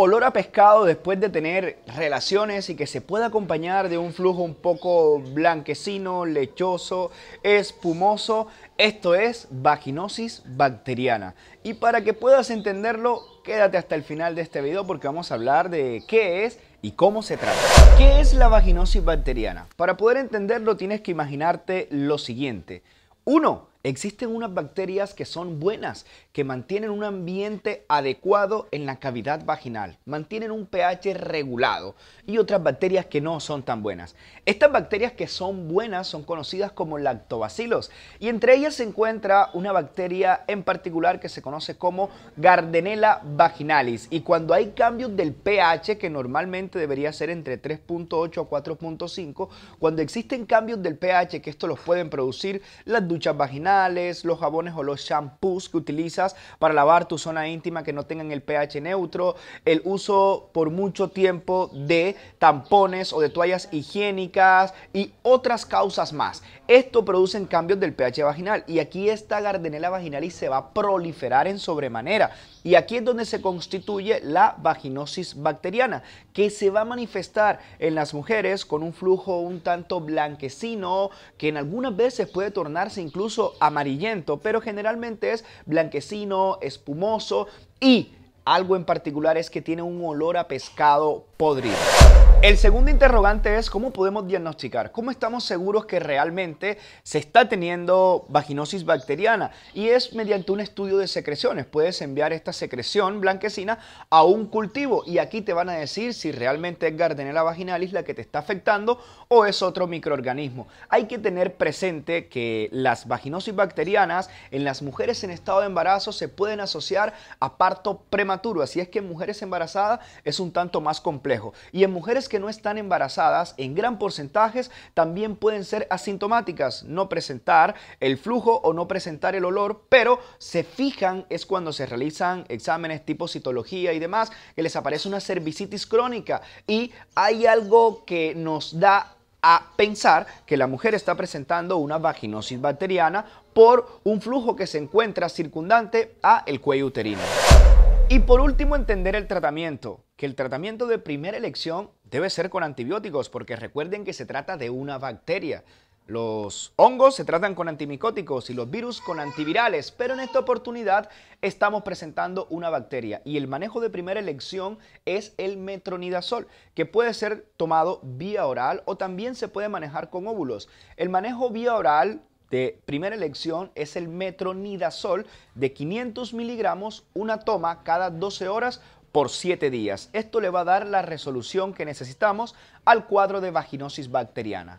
olor a pescado después de tener relaciones y que se pueda acompañar de un flujo un poco blanquecino, lechoso, espumoso. Esto es vaginosis bacteriana. Y para que puedas entenderlo, quédate hasta el final de este video porque vamos a hablar de qué es y cómo se trata. ¿Qué es la vaginosis bacteriana? Para poder entenderlo tienes que imaginarte lo siguiente. Uno, Existen unas bacterias que son buenas, que mantienen un ambiente adecuado en la cavidad vaginal, mantienen un pH regulado y otras bacterias que no son tan buenas. Estas bacterias que son buenas son conocidas como lactobacilos y entre ellas se encuentra una bacteria en particular que se conoce como Gardenella vaginalis y cuando hay cambios del pH que normalmente debería ser entre 3.8 a 4.5, cuando existen cambios del pH que esto los pueden producir las duchas vaginales, los jabones o los shampoos que utilizas para lavar tu zona íntima que no tengan el pH neutro, el uso por mucho tiempo de tampones o de toallas higiénicas y otras causas más. Esto producen cambios del pH vaginal y aquí esta vaginal vaginalis se va a proliferar en sobremanera. Y aquí es donde se constituye la vaginosis bacteriana, que se va a manifestar en las mujeres con un flujo un tanto blanquecino, que en algunas veces puede tornarse incluso amarillento, pero generalmente es blanquecino, espumoso y algo en particular es que tiene un olor a pescado podrido. El segundo interrogante es cómo podemos diagnosticar, cómo estamos seguros que realmente se está teniendo vaginosis bacteriana y es mediante un estudio de secreciones. Puedes enviar esta secreción blanquecina a un cultivo y aquí te van a decir si realmente es Gardnerella vaginalis la que te está afectando o es otro microorganismo. Hay que tener presente que las vaginosis bacterianas en las mujeres en estado de embarazo se pueden asociar a parto prematuro, así es que en mujeres embarazadas es un tanto más complejo y en mujeres que no están embarazadas en gran porcentajes también pueden ser asintomáticas, no presentar el flujo o no presentar el olor, pero se fijan es cuando se realizan exámenes tipo citología y demás, que les aparece una cervicitis crónica y hay algo que nos da a pensar que la mujer está presentando una vaginosis bacteriana por un flujo que se encuentra circundante a el cuello uterino. Y por último, entender el tratamiento, que el tratamiento de primera elección debe ser con antibióticos, porque recuerden que se trata de una bacteria. Los hongos se tratan con antimicóticos y los virus con antivirales, pero en esta oportunidad estamos presentando una bacteria y el manejo de primera elección es el metronidazol, que puede ser tomado vía oral o también se puede manejar con óvulos. El manejo vía oral de primera elección es el metronidazol de 500 miligramos, una toma cada 12 horas por 7 días. Esto le va a dar la resolución que necesitamos al cuadro de vaginosis bacteriana.